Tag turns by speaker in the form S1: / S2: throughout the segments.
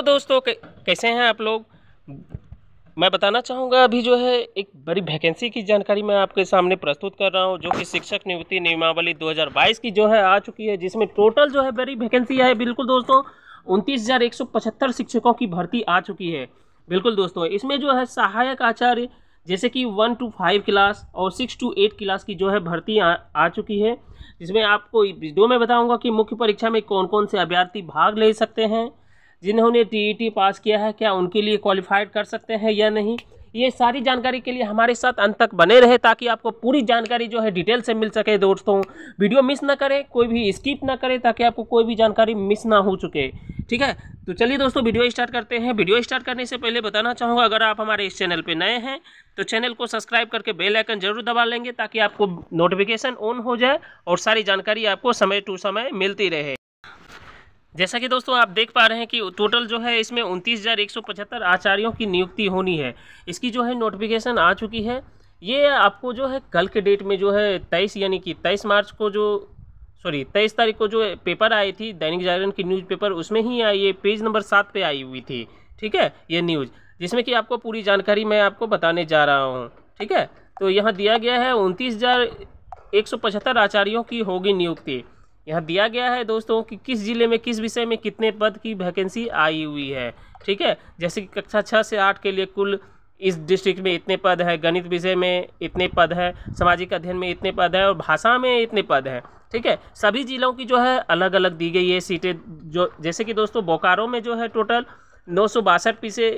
S1: तो दोस्तों कैसे हैं आप लोग मैं बताना चाहूँगा अभी जो है एक बड़ी वैकेंसी की जानकारी मैं आपके सामने प्रस्तुत कर रहा हूँ जो कि शिक्षक नियुक्ति नियमावली 2022 की जो है आ चुकी है जिसमें टोटल जो है बड़ी वैकेंसी है बिल्कुल दोस्तों उनतीस शिक्षकों की भर्ती आ चुकी है बिल्कुल दोस्तों इसमें जो है सहायक आचार्य जैसे कि वन टू फाइव क्लास और सिक्स टू एट क्लास की जो है भर्ती आ, आ चुकी है जिसमें आपको वीडियो में बताऊंगा कि मुख्य परीक्षा में कौन कौन से अभ्यर्थी भाग ले सकते हैं जिन्होंने टीईटी e पास किया है क्या उनके लिए क्वालिफाइड कर सकते हैं या नहीं ये सारी जानकारी के लिए हमारे साथ अंत तक बने रहे ताकि आपको पूरी जानकारी जो है डिटेल से मिल सके दोस्तों वीडियो मिस ना करें कोई भी स्किप ना करें ताकि आपको कोई भी जानकारी मिस ना हो चुके ठीक है तो चलिए दोस्तों वीडियो स्टार्ट करते हैं वीडियो स्टार्ट करने से पहले बताना चाहूँगा अगर आप हमारे इस चैनल पर नए हैं तो चैनल को सब्सक्राइब करके बेल आइकन जरूर दबा लेंगे ताकि आपको नोटिफिकेशन ऑन हो जाए और सारी जानकारी आपको समय टू समय मिलती रहे जैसा कि दोस्तों आप देख पा रहे हैं कि टोटल जो है इसमें उनतीस आचार्यों की नियुक्ति होनी है इसकी जो है नोटिफिकेशन आ चुकी है ये आपको जो है कल के डेट में जो है तेईस यानी कि तेईस मार्च को जो सॉरी तेईस तारीख को जो पेपर आई थी दैनिक जागरण की न्यूज़ पेपर उसमें ही आई ये पेज नंबर सात पे आई हुई थी ठीक है ये न्यूज़ जिसमें कि आपको पूरी जानकारी मैं आपको बताने जा रहा हूँ ठीक है तो यहाँ दिया गया है उनतीस आचार्यों की होगी नियुक्ति यहाँ दिया गया है दोस्तों कि किस जिले में किस विषय में कितने पद की वैकेंसी आई हुई है ठीक है जैसे कि कक्षा छः से आठ के लिए कुल इस डिस्ट्रिक्ट में इतने पद हैं गणित विषय में इतने पद हैं सामाजिक अध्ययन में इतने पद हैं और भाषा में इतने पद हैं ठीक है सभी ज़िलों की जो है अलग अलग दी गई है सीटें जो जैसे कि दोस्तों बोकारो में जो है टोटल नौ सौ बासठ पीछे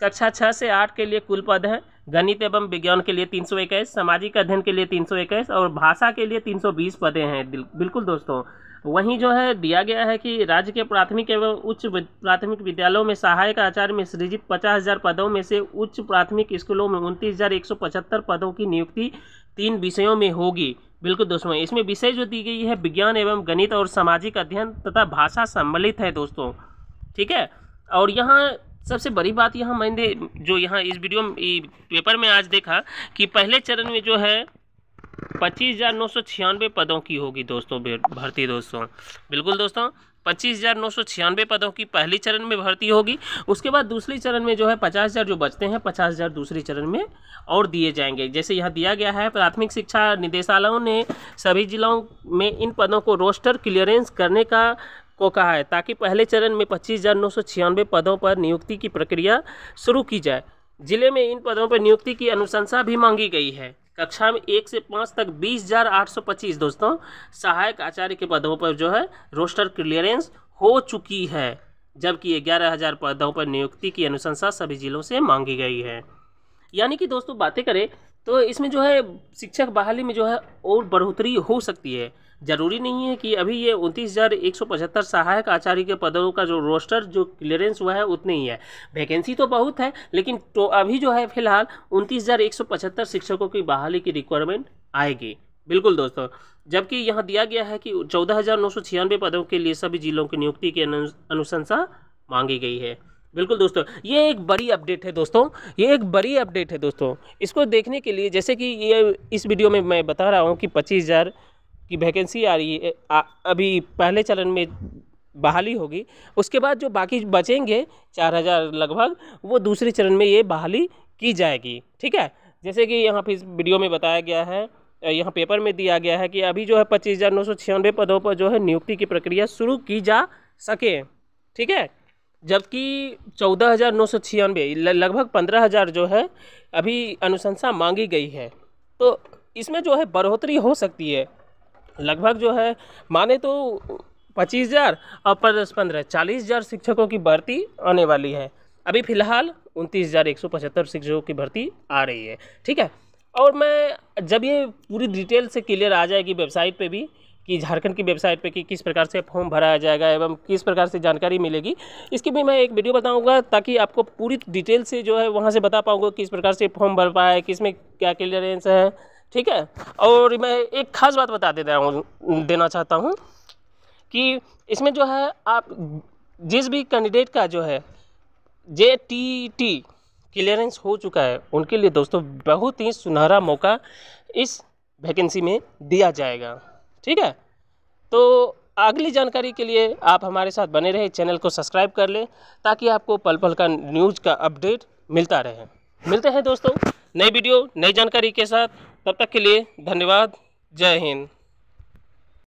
S1: कक्षा छः से आठ के लिए कुल पद हैं गणित एवं विज्ञान के लिए तीन सौ इक्कीस सामाजिक अध्ययन के लिए तीन सौ इक्कीस और भाषा के लिए तीन सौ बीस पदे हैं बिल्कुल दोस्तों वहीं जो है दिया गया है कि राज्य के प्राथमिक एवं उच्च प्राथमिक विद्यालयों में सहायक आचार्य में सृजित पचास हज़ार पदों में से उच्च प्राथमिक स्कूलों में उनतीस हज़ार एक सौ पचहत्तर पदों की नियुक्ति तीन विषयों में होगी बिल्कुल दोस्तों इसमें विषय जो दी गई है विज्ञान एवं गणित और सामाजिक अध्ययन तथा भाषा सम्मिलित है दोस्तों ठीक है और यहाँ सबसे बड़ी बात यहाँ मैंने जो यहाँ इस वीडियो पेपर में आज देखा कि पहले चरण में जो है पच्चीस हज़ार नौ सौ छियानवे पदों की होगी दोस्तों भर्ती दोस्तों बिल्कुल दोस्तों पच्चीस हज़ार नौ सौ छियानवे पदों की पहली चरण में भर्ती होगी उसके बाद दूसरी चरण में जो है पचास हज़ार जो बचते हैं पचास हज़ार दूसरी चरण में और दिए जाएंगे जैसे यहाँ दिया गया है प्राथमिक शिक्षा निदेशालयों ने सभी जिलों में इन पदों को रोस्टर क्लियरेंस करने का को कहा है ताकि पहले चरण में पच्चीस हज़ार नौ सौ छियानवे पदों पर नियुक्ति की प्रक्रिया शुरू की जाए जिले में इन पदों पर नियुक्ति की अनुशंसा भी मांगी गई है कक्षा में एक से पाँच तक बीस हजार आठ सौ पच्चीस दोस्तों सहायक आचार्य के पदों पर जो है रोस्टर क्लियरेंस हो चुकी है जबकि ग्यारह हजार पदों पर नियुक्ति की अनुशंसा सभी जिलों से मांगी गई है यानी कि दोस्तों बातें करें तो इसमें जो है शिक्षक बहाली में जो है और बढ़ोतरी हो सकती है जरूरी नहीं है कि अभी ये उनतीस सहायक आचार्य के पदों का जो रोस्टर जो क्लियरेंस हुआ है उतनी ही है वैकेंसी तो बहुत है लेकिन तो अभी जो है फिलहाल उनतीस शिक्षकों की बहाली की रिक्वायरमेंट आएगी बिल्कुल दोस्तों जबकि यहाँ दिया गया है कि चौदह हज़ार नौ सौ छियानवे पदों के लिए सभी जिलों की नियुक्ति की अनुशंसा मांगी गई है बिल्कुल दोस्तों ये एक बड़ी अपडेट है दोस्तों ये एक बड़ी अपडेट है दोस्तों इसको देखने के लिए जैसे कि ये इस वीडियो में मैं बता रहा हूँ कि पच्चीस हज़ार की वैकेंसी आ रही है अभी पहले चरण में बहाली होगी उसके बाद जो बाकी बचेंगे चार हज़ार लगभग वो दूसरे चरण में ये बहाली की जाएगी ठीक है जैसे कि यहाँ पे इस वीडियो में बताया गया है यहाँ पेपर में दिया गया है कि अभी जो है पच्चीस हज़ार नौ सौ छियानवे पदों पर जो है नियुक्ति की प्रक्रिया शुरू की जा सके ठीक है जबकि चौदह हज़ार नौ सौ छियानवे लगभग पंद्रह हज़ार जो है अभी अनुशंसा मांगी गई है तो इसमें जो है बढ़ोतरी हो सकती है लगभग जो है माने तो पच्चीस हज़ार और प्लस पंद्रह चालीस हज़ार शिक्षकों की भर्ती आने वाली है अभी फ़िलहाल उनतीस हज़ार एक सौ पचहत्तर शिक्षकों की भर्ती आ रही है ठीक है और मैं जब ये पूरी डिटेल से क्लियर आ जाएगी वेबसाइट पे भी कि झारखंड की वेबसाइट पे कि किस प्रकार से फॉर्म भराया जाएगा एवं किस प्रकार से जानकारी मिलेगी इसकी भी मैं एक वीडियो बताऊंगा ताकि आपको पूरी डिटेल से जो है वहाँ से बता पाऊँगा किस प्रकार से फॉर्म भर पाए किस में क्या क्लियरेंस है ठीक है और मैं एक ख़ास बात बता रहा हूँ देना चाहता हूँ कि इसमें जो है आप जिस भी कैंडिडेट का जो है जे टी टी क्लियरेंस हो चुका है उनके लिए दोस्तों बहुत ही सुनहरा मौका इस वैकेंसी में दिया जाएगा ठीक है तो अगली जानकारी के लिए आप हमारे साथ बने रहे चैनल को सब्सक्राइब कर लें ताकि आपको पल पल का न्यूज़ का अपडेट मिलता रहे मिलते हैं दोस्तों नई वीडियो नई जानकारी के साथ तब तक के लिए धन्यवाद जय हिंद